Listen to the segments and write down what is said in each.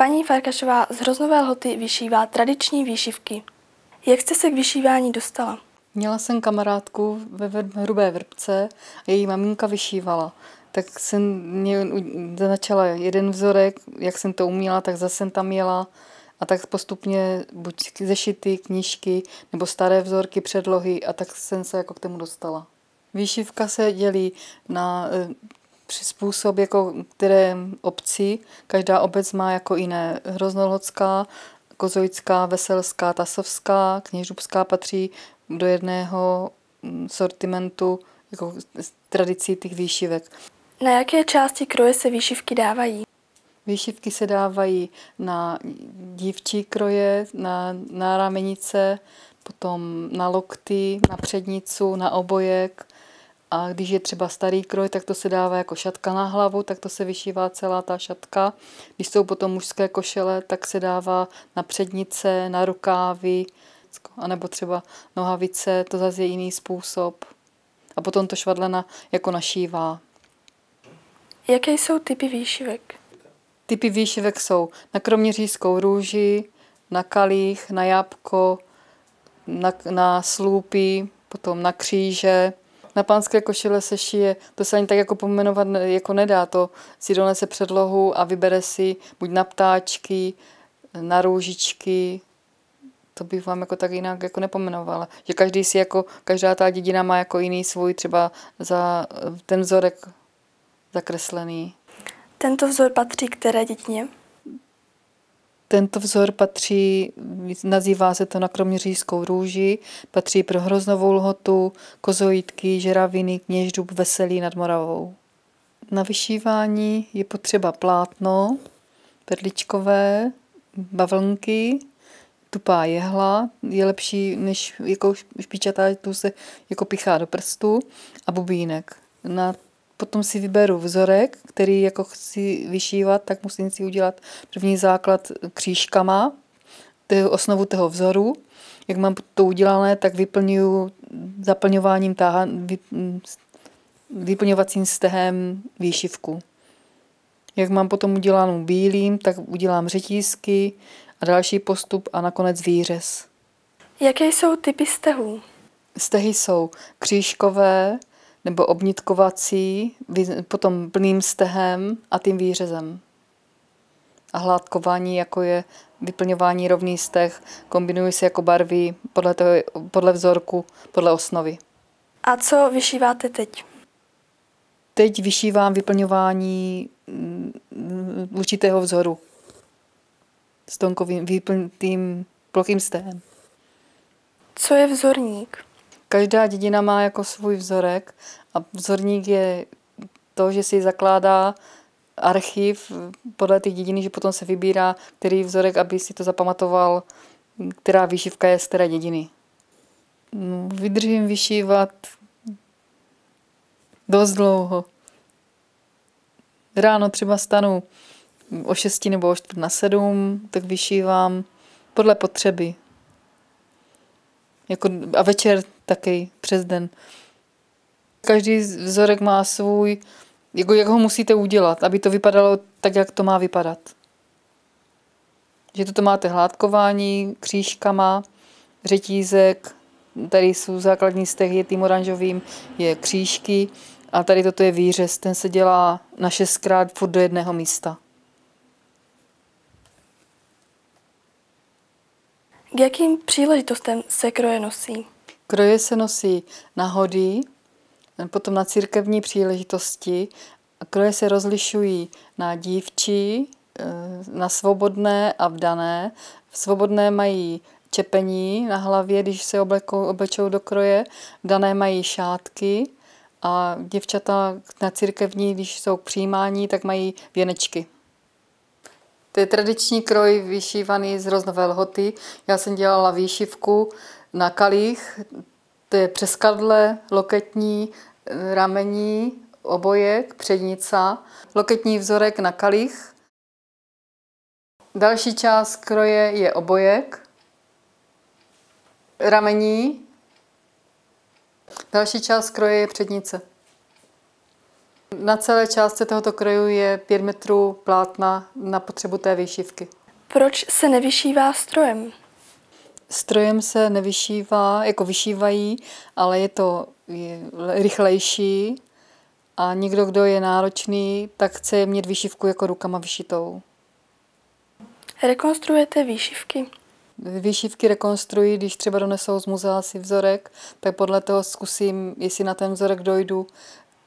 Paní Farkašová z Hroznové lhoty vyšívá tradiční výšivky. Jak jste se k vyšívání dostala? Měla jsem kamarádku ve hrubé vrpce a její maminka vyšívala. Tak jsem mě začala jeden vzorek, jak jsem to uměla, tak zase jsem tam jela. A tak postupně buď zešity, knížky nebo staré vzorky, předlohy a tak jsem se jako k tomu dostala. Výšivka se dělí na e, přizpůsob jako které obcí, každá obec má jako jiné. Hroznolodská, Kozojická, Veselská, Tasovská, Kněžubská patří do jedného mm, sortimentu jako tradicí těch výšivek. Na jaké části kroje se výšivky dávají? Výšivky se dávají na dívčí kroje, na, na ramenice, potom na lokty, na přednicu, na obojek, a když je třeba starý kroj, tak to se dává jako šatka na hlavu, tak to se vyšívá celá ta šatka. Když jsou potom mužské košele, tak se dává na přednice, na rukávy, anebo třeba nohavice, to zase je jiný způsob. A potom to švadlena jako našívá. Jaké jsou typy výšivek? Typy výšivek jsou na kroměřížskou růži, na kalích, na jabko, na, na slupy, potom na kříže, na pánské košile se šije, to se ani tak jako pomenovat jako nedá, to si donese předlohu a vybere si buď na ptáčky, na růžičky, to bych vám jako tak jinak jako nepomenovala. Že každý si jako, každá ta dědina má jako jiný svůj třeba za ten vzorek zakreslený. Tento vzor patří které dětině? Tento vzor patří, nazývá se to na kroměřížskou růži, patří pro hroznovou lhotu, kozojitky, žeraviny, kněždub, veselí nad Moravou. Na vyšívání je potřeba plátno, perličkové, bavlnky, tupá jehla, je lepší než jako špičatá, tu se jako pichá do prstu a bubínek. Na potom si vyberu vzorek, který jako chci vyšívat, tak musím si udělat první základ křížkama, osnovu toho vzoru. Jak mám to udělané, tak vyplňuju zaplňováním táha, vy, vyplňovacím stehem výšivku. Jak mám potom udělanou bílým, tak udělám řetízky a další postup a nakonec výřez. Jaké jsou typy stehů? Stehy jsou křížkové, nebo obnitkovací, potom plným stehem a tím výřezem. A hládkování, jako je vyplňování rovný steh, kombinují se jako barvy podle, toho, podle vzorku, podle osnovy. A co vyšíváte teď? Teď vyšívám vyplňování mm, určitého vzoru s tonkovým, vyplnitým plochým stehem. Co je vzorník? každá dědina má jako svůj vzorek a vzorník je to, že si zakládá archiv podle té dědiny, že potom se vybírá, který vzorek, aby si to zapamatoval, která výšivka je z které dědiny. No, vydržím vyšívat dost dlouho. Ráno třeba stanu o 6 nebo o čtvrt na 7, tak vyšívám podle potřeby. Jako, a večer taky přes den. Každý vzorek má svůj, jako jak ho musíte udělat, aby to vypadalo tak, jak to má vypadat. Že toto máte hládkování křížkama, řetízek, tady jsou základní stehy, je tím oranžovým, je křížky a tady toto je výřez, ten se dělá na šestkrát furt do jedného místa. K jakým příležitostem se kroje nosí? Kroje se nosí na hody, potom na církevní příležitosti. Kroje se rozlišují na dívčí, eh, na svobodné a vdané. svobodné mají čepení na hlavě, když se oblekou, oblečou do kroje, vdané mají šátky a děvčata na církevní, když jsou k přijímání, tak mají věnečky. To je tradiční kroj vyšívaný z roznové lhoty. Já jsem dělala výšivku, na kalích to je přeskadle, loketní, eh, ramení, obojek, přednica, loketní vzorek na kalich. Další část kroje je obojek, ramení, další část kroje je přednice. Na celé části tohoto kroju je 5 metrů plátna na potřebu té výšivky. Proč se nevyšívá strojem? strojem se nevyšívá, jako vyšívají, ale je to je rychlejší a někdo, kdo je náročný, tak chce mít vyšívku jako rukama vyšitou. Rekonstruujete výšivky? Výšivky rekonstruji, když třeba donesou z muzea si vzorek, tak podle toho zkusím, jestli na ten vzorek dojdu,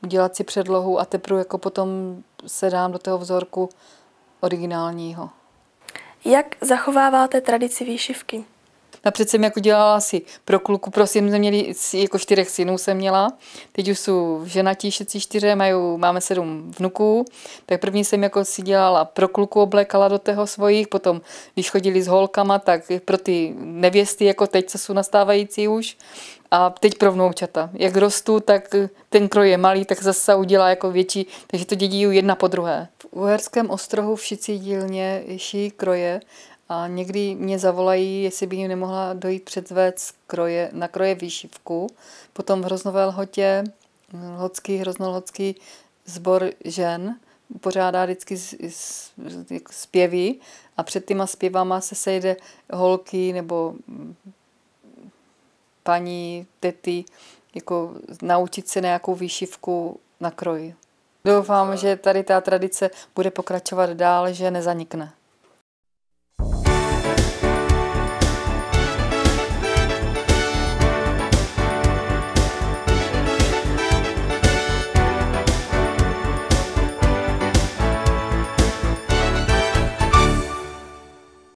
dělat si předlohu a teprve jako potom se dám do toho vzorku originálního. Jak zachováváte tradici výšivky? přece jsem jako dělala si pro kluku, prosím, jsme měli jako čtyřech synů jsem měla. Teď už jsou ženatí všetci čtyře, mají, máme sedm vnuků. Tak první jsem jako si dělala pro kluku, oblékala do toho svojich, potom když chodili s holkama, tak pro ty nevěsty, jako teď, co jsou nastávající už. A teď pro vnoučata. Jak rostou, tak ten kroj je malý, tak zase udělá jako větší, takže to dědí jedna po druhé. V Uherském ostrohu všichni dílně šijí kroje a někdy mě zavolají, jestli by jim nemohla dojít předvést kroje, na kroje výšivku. Potom v Hroznové lhotě, Lhocký, Hroznolodský sbor žen pořádá vždycky zpěvy a před těma zpěvama se sejde holky nebo paní, tety, jako naučit se nějakou výšivku na kroji. Doufám, že tady ta tradice bude pokračovat dál, že nezanikne.